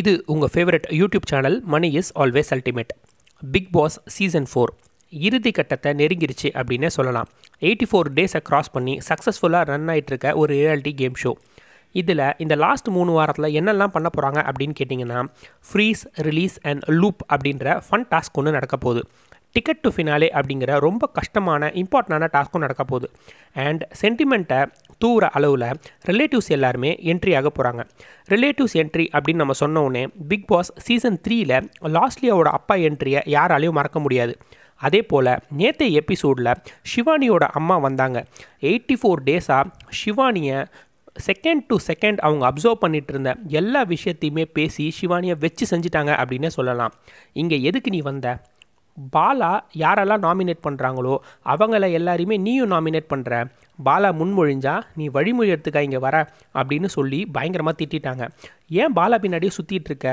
இது உங்கள் favourite YouTube channel Mani is always ultimate Bigg Boss season four இறுதி கட்டத்தை நெருங்கிருச்சு அப்படின்னே சொல்லலாம் எயிட்டி ஃபோர் டேஸை க்ராஸ் பண்ணி சக்ஸஸ்ஃபுல்லாக ரன் ஆகிட்டு இருக்க ஒரு ரியாலிட்டி கேம் ஷோ இதில் இந்த லாஸ்ட் மூணு வாரத்தில் என்னெல்லாம் பண்ண போகிறாங்க அப்படின்னு கேட்டிங்கன்னா ஃப்ரீஸ் ரிலீஸ் அண்ட் லூப் அப்படின்ற ஃபன் டாஸ்க் ஒன்று நடக்க போகுது டிக்கெட் டு ஃபினாலே அப்படிங்கிற ரொம்ப கஷ்டமான இம்பார்ட்டண்டான டாஸ்க்கும் நடக்க போகுது அண்ட் சென்டிமெண்ட்டை தூர அளவில் ரிலேட்டிவ்ஸ் எல்லாருமே என்ட்ரி ஆக போகிறாங்க ரிலேட்டிவ்ஸ் என்ட்ரி அப்படின்னு நம்ம சொன்னோடனே பிக் பாஸ் சீசன் த்ரீயில் லாஸ்ட்லியாவோட அப்பா என்ட்ரியை யாராலையும் மறக்க முடியாது அதே போல் நேற்றைய எபிசோடில் ஷிவானியோட அம்மா வந்தாங்க எயிட்டி ஃபோர் டேஸாக ஷிவானியை செகண்ட் டு செகண்ட் அவங்க அப்சர்வ் பண்ணிகிட்டு இருந்த எல்லா விஷயத்தையுமே பேசி ஷிவானியை வச்சு செஞ்சிட்டாங்க அப்படின்னே சொல்லலாம் இங்கே எதுக்கு நீ வந்த பாலா யாரெல்லாம் நாமினேட் பண்ணுறாங்களோ அவங்கள எல்லாரையுமே நீயும் நாமினேட் பண்ணுற பாலா முன்மொழிஞ்சா நீ வழிமொழி எடுத்துக்கா இங்கே வர அப்படின்னு சொல்லி பயங்கரமாக திட்டாங்க ஏன் பாலா பின்னாடியே சுற்றிட்டு இருக்க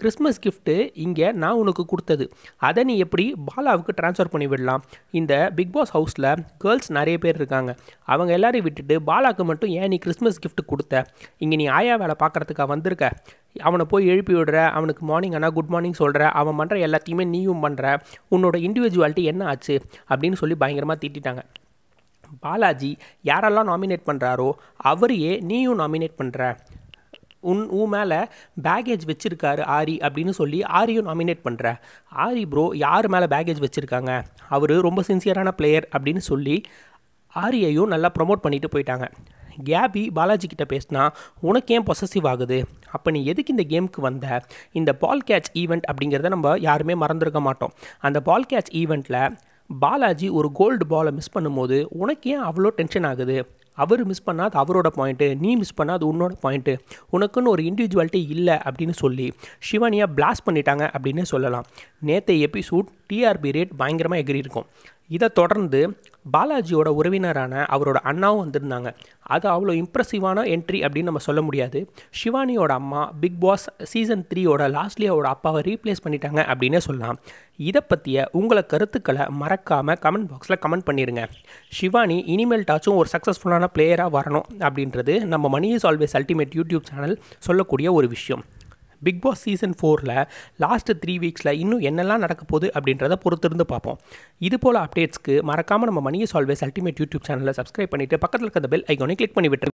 கிறிஸ்மஸ் கிஃப்ட்டு இங்கே நான் உனக்கு கொடுத்தது அதை நீ எப்படி பாலாவுக்கு ட்ரான்ஸ்ஃபர் பண்ணி விடலாம் இந்த பிக் பாஸ் ஹவுஸில் கேர்ள்ஸ் நிறைய பேர் இருக்காங்க அவங்க எல்லாரையும் விட்டுட்டு பாலாவுக்கு மட்டும் ஏன் நீ கிறிஸ்மஸ் கிஃப்ட்டு கொடுத்த இங்கே நீ ஆயா வேலை பார்க்குறதுக்காக வந்திருக்க அவனை போய் எழுப்பி விடுற அவனுக்கு மார்னிங் ஆனால் குட் மார்னிங் சொல்கிற அவன் பண்ணுற எல்லாத்தையுமே நீயும் பண்ணுற உன்னோட இண்டிவிஜுவாலிட்டி என்ன ஆச்சு அப்படின்னு சொல்லி பயங்கரமாக திட்டாங்க பாலாஜி யாரெல்லாம் நாமினேட் பண்ணுறாரோ அவரையே நீயும் நாமினேட் பண்ணுற உன் ஊ மேலே பேகேஜ் வச்சுருக்காரு ஆரி அப்படின்னு சொல்லி ஆரியும் நாமினேட் பண்ணுற ஆரி ப்ரோ யார் மேலே பேகேஜ் வச்சுருக்காங்க அவர் ரொம்ப சின்சியரான பிளேயர் அப்படின்னு சொல்லி ஆரியையும் நல்லா ப்ரொமோட் பண்ணிட்டு போயிட்டாங்க கேபி பாலாஜி கிட்ட பேசினா உனக்கு ஏன் பொசசிவ் ஆகுது அப்போ நீ எதுக்கு இந்த கேமுக்கு வந்த இந்த பால் கேட்ச் ஈவெண்ட் அப்படிங்கிறத நம்ம யாருமே மறந்துருக்க மாட்டோம் அந்த பால் கேட்ச் ஈவெண்ட்டில் பாலாஜி ஒரு கோல்டு பாலை மிஸ் பண்ணும்போது உனக்கு ஏன் அவ்வளோ டென்ஷன் ஆகுது அவர் மிஸ் பண்ணால் அது அவரோட பாயிண்ட்டு நீ மிஸ் பண்ணால் அது உன்னோட பாயிண்ட்டு உனக்குன்னு ஒரு இண்டிவிஜுவாலிட்டி இல்லை அப்படின்னு சொல்லி சிவானியா பிளாஸ் பண்ணிட்டாங்க அப்படின்னு சொல்லலாம் நேற்று எபிசூட் டிஆர்பி ரேட் பயங்கரமாக எகிரி இருக்கும் இதை தொடர்ந்து பாலாஜியோட உறவினரான அவரோட அண்ணாவும் வந்திருந்தாங்க அது அவ்வளோ இம்ப்ரெசிவான என்ட்ரி அப்படின்னு நம்ம சொல்ல முடியாது ஷிவானியோட அம்மா பிக் பாஸ் சீசன் த்ரீயோட லாஸ்ட்லியோட அப்பாவை ரீப்ளேஸ் பண்ணிட்டாங்க அப்படின்னே சொல்லலாம் இதை பற்றிய உங்களை கருத்துக்களை மறக்காமல் கமெண்ட் பாக்ஸில் கமெண்ட் பண்ணிடுங்க ஷிவானி டாச்சும் ஒரு சக்ஸஸ்ஃபுல்லான முக்கியமான பிளேயராக வரணும் அப்படின்றது நம்ம Mani is always ultimate YouTube channel சொல்லக்கூடிய ஒரு விஷயம் பிக் பாஸ் சீசன் ஃபோரில் லாஸ்ட்டு த்ரீ வீக்ஸில் இன்னும் என்னெல்லாம் நடக்க போகுது அப்படின்றத பொறுத்திருந்து பார்ப்போம் இது போல் அப்டேட்ஸ்க்கு மறக்காமல் நம்ம Mani is always ultimate YouTube சேனலில் சப்ஸ்கிரைப் பண்ணிவிட்டு பக்கத்தில் இருக்கிற பெல் ஐக்கானே கிளிக் பண்ணி விட்டுருங்க